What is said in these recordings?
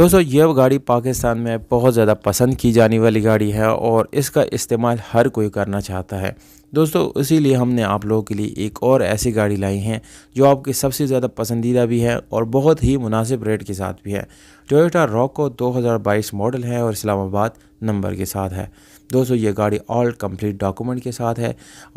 दोस्तों यह गाड़ी पाकिस्तान में बहुत ज़्यादा पसंद की जाने वाली गाड़ी है और इसका इस्तेमाल हर कोई करना चाहता है दोस्तों इसीलिए हमने आप लोगों के लिए एक और ऐसी गाड़ी लाई है जो आपके सबसे ज़्यादा पसंदीदा भी है और बहुत ही मुनासिब रेट के साथ भी है टोयोटा रॉको 2022 मॉडल है और इस्लामाबाद नंबर के साथ है दोस्तों ये गाड़ी ऑल कंप्लीट डॉक्यूमेंट के साथ है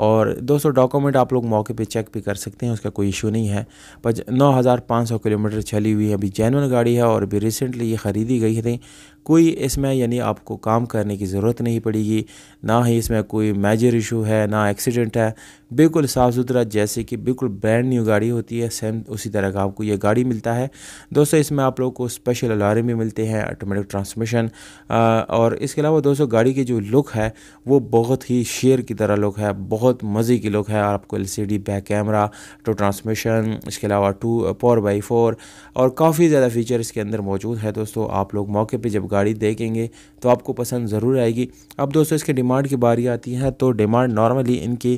और दोस्तों डॉक्यूमेंट आप लोग मौके पे चेक भी कर सकते हैं उसका कोई इशू नहीं है पर नौ हज़ार पाँच सौ किलोमीटर चली हुई है अभी जैनवन गाड़ी है और अभी रिसेंटली ये ख़रीदी गई थी कोई इसमें यानी आपको काम करने की ज़रूरत नहीं पड़ेगी ना ही इसमें कोई मेजर इशू है ना एक्सीडेंट है बिल्कुल साफ़ सुथरा जैसे कि बिल्कुल ब्रांड न्यू गाड़ी होती है सेम उसी तरह का आपको ये गाड़ी मिलता है दोस्तों इसमें आप लोग को स्पेशल अलार्म भी मिलते हैं ऑटोमेटिक ट्रांसमिशन और इसके अलावा दोस्तों गाड़ी की जो लुक है वो बहुत ही शेर की तरह लुक है बहुत मज़े की लुक है आपको L back camera two transmission इसके अलावा टू फोर बाई फोर और काफ़ी ज़्यादा फीचर इसके अंदर मौजूद है दोस्तों आप लोग मौके पर जब गाड़ी देखेंगे तो आपको पसंद ज़रूर आएगी अब दोस्तों इसके डिमांड की बारी आती है तो डिमांड नॉर्मली इनकी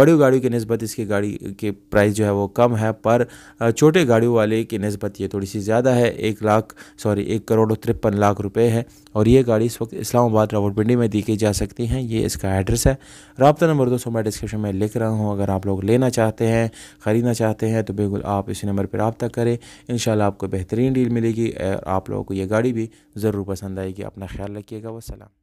बड़ी गाड़ियों की नस्बत इसकी गाड़ी के प्राइस जो है वो कम है पर छोटे गाड़ियों वाले की नस्बत ये थोड़ी सी ज़्यादा है एक लाख सॉरी एक करोड़ तिरपन लाख रुपये है और ये गाड़ी इस वक्त इस्लामाबाद रावटपिंडी में दी जा सकती हैं ये इसका एड्रेस है रबता नंबर दोस्तों मैं डिस्क्रिप्शन में लिख रहा हूँ अगर आप लोग लेना चाहते हैं ख़रीदना चाहते हैं तो बिल्कुल आप इसी नंबर पर रबता करें इन आपको बेहतरीन डील मिलेगी आप लोगों को ये गाड़ी भी ज़रूर पसंद पसंद आएगी अपना ख्याल रखिएगा वसलम